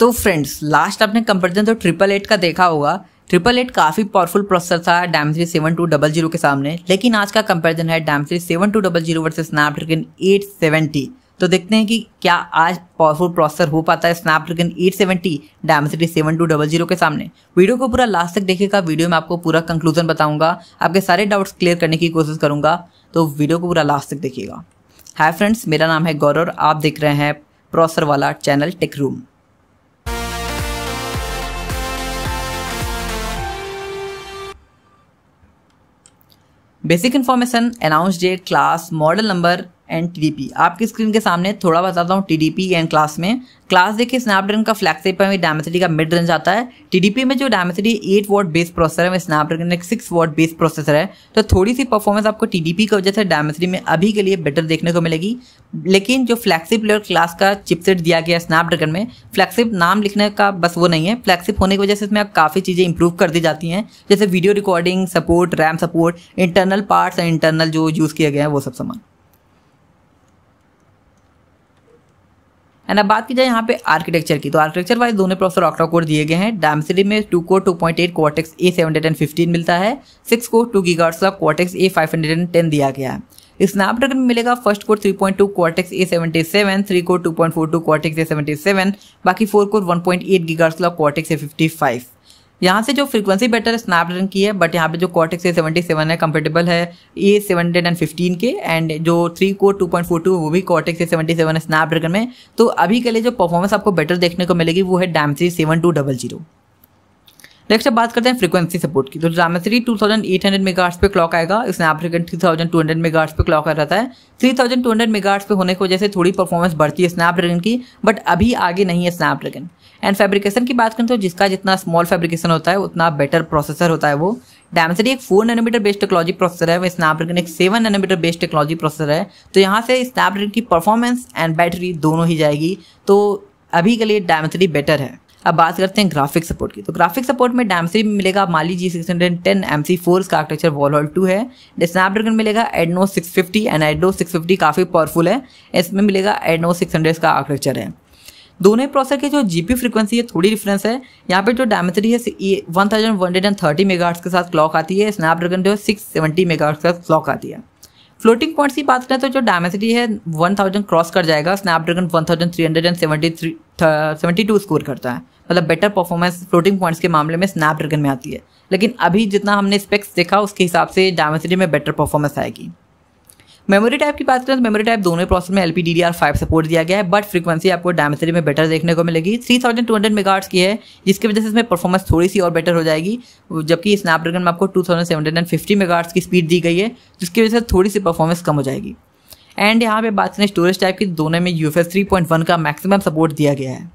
तो friends last आपने comparison तो ट्रिपल एट का देखा होगा ट्रिपल एट काफ़ी पावरफुल प्रोसेसर था Dim three seven two double zero के सामने लेकिन आज का कंपेरिजन है Dim three seven two double zero versus Snapdragon eight seventy तो देखते हैं कि क्या आज पावरफुल प्रोसेसर हो पाता है स्नैपड्रैगन टू डबल जीरो के सामने वीडियो को पूरा लास्ट तक देखेगा वीडियो में आपको पूरा कंक्लूजन बताऊंगा आपके सारे डाउट्स क्लियर करने की कोशिश करूंगा तो वीडियो को पूरा लास्ट तक देखिएगा हाय फ्रेंड्स मेरा नाम है गौरव आप देख रहे हैं प्रोसर वाला channel Tech Room basic information announce date class model number and TDP आपकी स्क्रीन के सामने थोड़ा बताता हूँ टीडीपी एंड क्लास में क्लास देखिए स्नैपड्रैगन का फ्लैगशिप है डायमेसिटी का मिड रेंज आता है टीडीपी में जो Dimensity eight watt base processor है स्नैपड्रैगन एक सिक्स वॉट बेस प्रोसेसर है तो थोड़ी सी परफॉर्मेंस आपको टीडीपी की वजह से डायमेसिटी में अभी के लिए बेटर देखने को मिलेगी लेकिन जो फ्लैगशिप लेवल क्लास का चिपसेट दिया गया स्नैपड्रैगन में फ्लैगशिप नाम लिखने का बस वो नहीं है फ्लैगशिप होने की वजह से इसमें अब काफ़ी चीज़ें इंप्रूव कर दी जाती हैं जैसे video recording support RAM support internal parts and internal जो यूज़ किया गया है वो सब सामान एंड अब बात की जाए यहाँ पे आर्किटेक्चर की तो आर्किटेक्चर वाइज दोनों प्रोसेसर ऑक्टा कोर दिए गए हैं डामसिटी में two core two point eight cortex A seven hundred and fifteen मिलता है सिक्स कोर टू गीगाट्स का cortex A five hundred and ten दिया गया है स्नैपड्रैगन में मिलेगा first core 3.2 point two cortex A seventy seven three core two point four two cortex A seventy seven बाकी four core one point eight गीगार्स का cortex ए fifty five यहाँ से जो फ्रीक्वेंसी बेटर स्नैपड्रैगन की है बट यहाँ पे जो कॉटेक्स ए सेवेंटी सेवन है कंपेटेबल है A seven hundred and fifteen के एंड जो three core two point four two वो भी कॉटेक्स ए सेवेंटी सेवन है स्नैपड्रैगन में तो अभी के लिए जो परफॉर्मेंस आपको बेटर देखने को मिलेगी वो है Dimensity seven two double zero next अब बात करते हैं फ्रीक्वेंसी सपोर्ट की तो जामेसरी 2800 मेगाहर्ट्ज पे क्लॉक आएगा इसमें एप्रिकन 3200 मेगाहर्ट्ज पे क्लॉक आ रहता है 3200 मेगाहर्ट्ज पे होने की वजह से थोड़ी परफॉर्मेंस बढ़ती है स्नैपड्रैगन की बट अभी आगे नहीं है स्नैपड्रैगन एंड फैब्रिकेशन की बात करें तो जिसका जितना स्मॉल फैब्रिकेशन होता है उतना बेटर प्रोसेसर होता है वो डायमेंसरी एक four nanometre based technology processor है स्नैप स्नैपड्रैगन एक seven nanometre based technology processor है तो यहाँ से स्नैपड्रैगन की परफॉर्मेंस एंड बैटरी दोनों ही जाएगी तो अभी के लिए डायमेंसरी बेटर है अब बात करते हैं ग्राफिक सपोर्ट की तो ग्राफिक सपोर्ट में डैमसी मिलेगा Mali G six hundred ten M C four का आर्किटेक्चर वॉल हॉल टू है स्नैपड्रैगन मिलेगा एडनो सिक्स फिफ्टी एंड एडो सिक्स फिफ्टी काफ़ी पावरफुल है इसमें मिलेगा एडनो सिक्स हंड्रेड का आर्किटेक्चर है दोनों प्रोसेसर के जो जी पी फ्रिक्वेंसी है थोड़ी डिफरेंस है यहाँ पे जो डायमेट्री है one thousand one hundred and thirty megahertz के साथ क्लॉक आती है स्नैपड्रैगन जो है सिक्स सेवेंटी मेगाहर्ट्स के साथ क्लॉक आती है फ्लोटिंग पॉइंट्स की बात करें तो जो डायमेसिटी है वन थाउजेंड क्रॉस कर जाएगा Snapdragon one thousand three hundred and seventy three seventy two score करता है मतलब बेटर परफॉर्मेंस फ्लोटिंग पॉइंट्स के मामले में स्नैपड्रैगन में आती है लेकिन अभी जितना हमने स्पेक्स देखा उसके हिसाब से डायमेंसिटी में बेटर परफॉर्मेंस आएगी मेमोरी टाइप की बात करें तो मेमोरी टाइप दोनों प्रोसेस में L P D R five support दिया गया है बट फ्रीक्वेंसी आपको डायमेंसिटी में बेटर देखने को मिलेगी three thousand two hundred megahertz की है जिसकी वजह से इसमें परफॉर्मेंस थोड़ी सी और बेटर हो जाएगी जबकि स्नैपड्रैगन में आपको two thousand seven hundred and fifty megahertz की स्पीड दी गई है जिसकी वजह से थोड़ी सी परफॉर्मेंस कम हो जाएगी एंड यहाँ पे बात करें स्टोरेज टाइप की दोनों में U F S three point one का मैक्सिमम सपोर्ट दिया गया है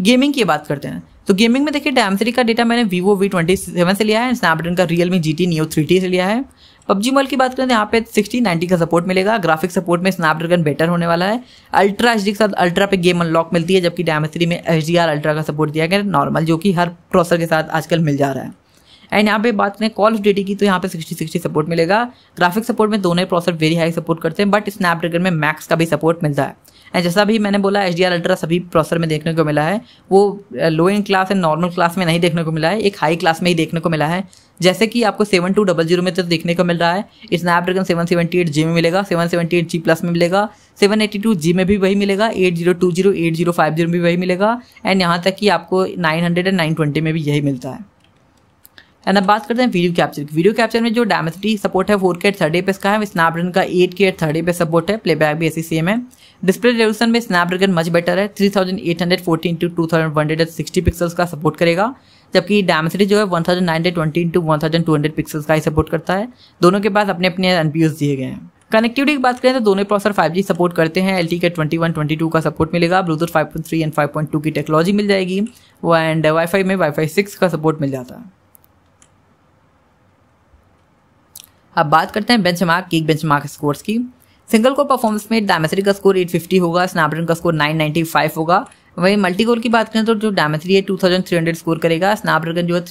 गेमिंग की बात करते हैं तो गेमिंग में देखिए डैम का डेटा मैंने वीवो वी ट्वेंटी सेवन से लिया है स्नैपड्रैगन का Realme G T Neo three T से लिया है पबजी मॉल की बात करें तो यहाँ पे सिक्सटी नाइनटी का सपोर्ट मिलेगा ग्राफिक सपोर्ट में स्नैपड्रैगन बेटर होने वाला है अल्ट्रा एच के साथ अल्ट्रा पे गेम अनलॉक मिलती है जबकि डैम थ्री में एच डी आर अल्ट्रा का सपोर्ट दिया गया नॉर्मल जो कि हर प्रोसेसर के साथ आजकल मिल जा रहा है एंड यहाँ पे बात करें कॉल ऑफ ड्यूटी की तो यहाँ पे सिक्सटी सिक्सटी सपोर्ट मिलेगा ग्राफिक सपोर्ट में दोनों प्रोसेसर वेरी हाई सपोर्ट करते हैं बट स्नैपड्रैगन में मैक्स का भी सपोर्ट मिलता है एंड जैसा भी मैंने बोला एच डी आर अल्ट्रा सभी प्रोसेसर में देखने को मिला है वो low in class and normal class में नहीं देखने को मिला है एक हाई क्लास में ही देखने को मिला है जैसे कि आपको सेवन टू डबल जीरो में तो देखने को मिल रहा है Snapdragon seven seventy eight G में मिलेगा seven seventy eight G plus में मिलेगा सेवन एटी टू जी में भी वही मिलेगा eight zero two zero eight zero five zero में भी वही मिलेगा एंड यहाँ तक कि आपको nine hundred and nine twenty में भी यही मिलता है एंड अब बात करते हैं वीडियो कैप्चर की वीडियो कैप्चर में जो डायमेसिटी सपोर्ट है फोर के एट थर्टी पे इसका है स्नैपड्रगन का एट के एट थर्टी पे सपोर्ट है प्लेबैक भी ऐसी सेम है डिस्प्ले रेवल्यूशन में स्नैपड्रगन मच बेटर है three thousand eight hundred forty into two thousand one hundred sixty pixels का सपोर्ट करेगा जबकि डायमेसिटी जो है one thousand nine hundred twenty into one thousand two hundred pixels का ही सपोर्ट करता है दोनों के पास अपने अपने एन दिए गए हैं कनेक्टिविटी की बात करें तो दोनों प्रोसेसर 5G सपोर्ट करते हैं एल के ट्वेंटी का सपोर्ट मिलेगा ब्लूटूथ 5.3 एंड 5.2 की टेक्नोलॉजी मिल जाएगी एंड वाईफाई में वाईफाई 6 का सपोर्ट मिल जाता है अब बात करते हैं बेंच मार्क की बेंच मार्क स्कोर्स की सिंगल कोर परफॉर्मेंस में डायमेट्री का स्कोर 850 होगा स्नैपड्रैगन का स्कोर 995 होगा वहीं मल्टी कोर की बात करें तो जो डायमेट्री है 2300 स्कोर करेगा स्नैपड्रैगन जो है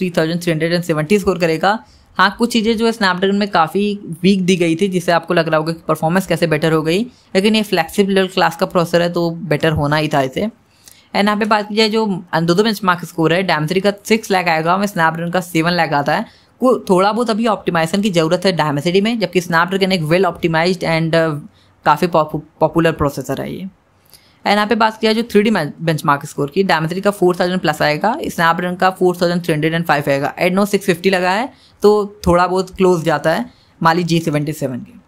थ्री स्कोर करेगा हाँ कुछ चीज़ें जो है स्नैपड्रैगन में काफ़ी वीक दी गई थी जिससे आपको लग रहा होगा कि परफॉर्मेंस कैसे बेटर हो गई लेकिन ये फ्लैक्सीबल क्लास का प्रोसेसर है तो बेटर होना ही था इसे एंड यहाँ पे बात की जाए जो अंदोदो बेंच मार्क स्कोर है डैम थ्री का सिक्स लैक आएगा वहीं स्नैपड्रैगन का सेवन लैक आता है को थोड़ा बहुत अभी ऑप्टिमाइजेशन की ज़रूरत है डायमेसिटी में जबकि स्नैपड्रैगन एक वेल ऑप्टिमाइज एंड काफ़ी पॉपुलर प्रोसेसर है ये एंड यहाँ पे बात किया जो three D benchmark score की डायमेसिटी का फोर थाउजेंड प्लस आएगा स्नैपड्रैगन का four thousand three hundred and five आएगा एडनो सिक्स फिफ्टी लगा है तो थोड़ा बहुत क्लोज जाता है माली जी सेवेंटी सेवन की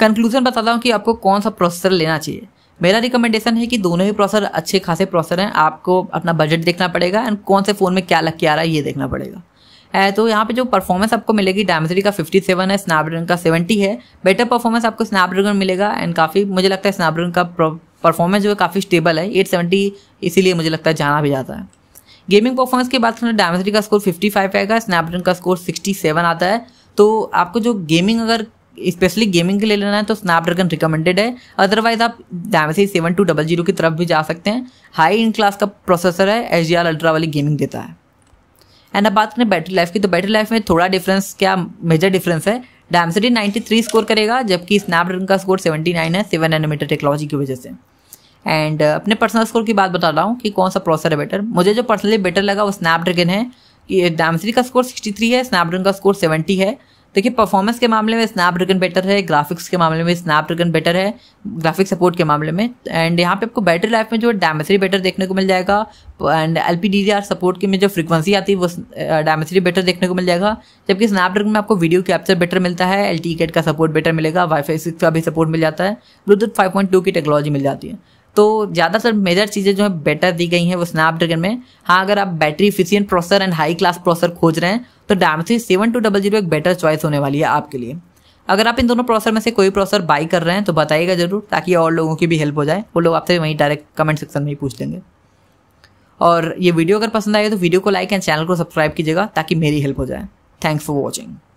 कंक्लूजन बताता हूँ कि आपको कौन सा प्रोसेसर लेना चाहिए मेरा रिकमेंडेशन है कि दोनों ही प्रोसेसर अच्छे खासे प्रोसेसर हैं आपको अपना बजट देखना पड़ेगा एंड कौन से फ़ोन में क्या लग के आ रहा है ये देखना पड़ेगा है तो यहाँ पे जो परफॉर्मेंस आपको मिलेगी डायमेसिटी का 57 है स्नैपड्रैगन का 70 है बेटर परफॉर्मेंस आपको स्नैपड्रैगन मिलेगा एंड काफ़ी मुझे लगता है स्नैपड्रैगन का परफॉर्मेंस जो है काफ़ी स्टेबल है 870 इसीलिए मुझे लगता है जाना भी जाता है गेमिंग परफॉर्मेंस की बात करें डायमेसिटी का स्कोर 55 आएगा स्नैपड्रैगन का स्कोर 67 आता है तो आपको जो गेमिंग अगर स्पेशली गेमिंग के लिए लेना है तो स्नैपड्रैगन रिकमेंडेड है अदरवाइज आप Dim seven two double zero की तरफ भी जा सकते हैं हाई इन क्लास का प्रोसेसर है एच डी आर अल्ट्रा वाली गेमिंग देता है एंड अब बात करें बैटरी लाइफ की तो बैटरी लाइफ में थोड़ा डिफरेंस क्या मेजर डिफरेंस है डैमसिटी थ्री स्कोर करेगा जबकि स्नैपड्रैगन का स्कोर सेवेंटी नाइन है सेवन एनोमीटर टेक्नोलॉजी की वजह से एंड uh, अपने पर्सनल स्कोर की बात बता रहा हूँ कि कौन सा प्रोसेसर है बेटर मुझे जो पर्सनली बेटर लगा वो स्नैपड्रैगन है डैमसिटी का स्कोर थ्री है स्नैपड्रैगन का स्कोर सेवेंटी है देखिए परफॉर्मेंस के मामले में स्नैपड्रैगन बेटर है ग्राफिक्स के मामले में स्नैपड्रैगन बेटर है ग्राफिक सपोर्ट के मामले में एंड यहाँ पे आपको बैटरी लाइफ में जो डैमेसरी बेटर देखने को मिल जाएगा and L P D R support के में जो फ्रीक्वेंसी आती है वो डैमेसरी बेटर देखने को मिल जाएगा जबकि स्नैपड्रैगन में आपको वीडियो कैप्चर बेटर मिलता है एल टी e का सपोर्ट बेटर मिलेगा वाई फाई सिक्स का भी सपोर्ट मिल जाता है ब्लूटूथ फाइव पॉइंट टू की टेक्नोलॉजी मिल जाती है तो ज़्यादातर मेजर चीज़ें जो है बेटर दी गई हैं वो स्नैपड्रैगन में हाँ अगर आप battery efficient processor and high class processor खोज रहे हैं तो Dimensity seven two double zero एक बेटर चॉइस होने वाली है आपके लिए अगर आप इन दोनों प्रोसेसर में से कोई प्रोसेसर बाई कर रहे हैं तो बताइएगा जरूर ताकि और लोगों की भी हेल्प हो जाए वो लोग आपसे वहीं डायरेक्ट कमेंट सेक्शन में ही पूछ लेंगे और ये वीडियो अगर पसंद आए तो वीडियो को लाइक एंड चैनल को सब्सक्राइब कीजिएगा ताकि मेरी हेल्प हो जाए थैंक्स फॉर वॉचिंग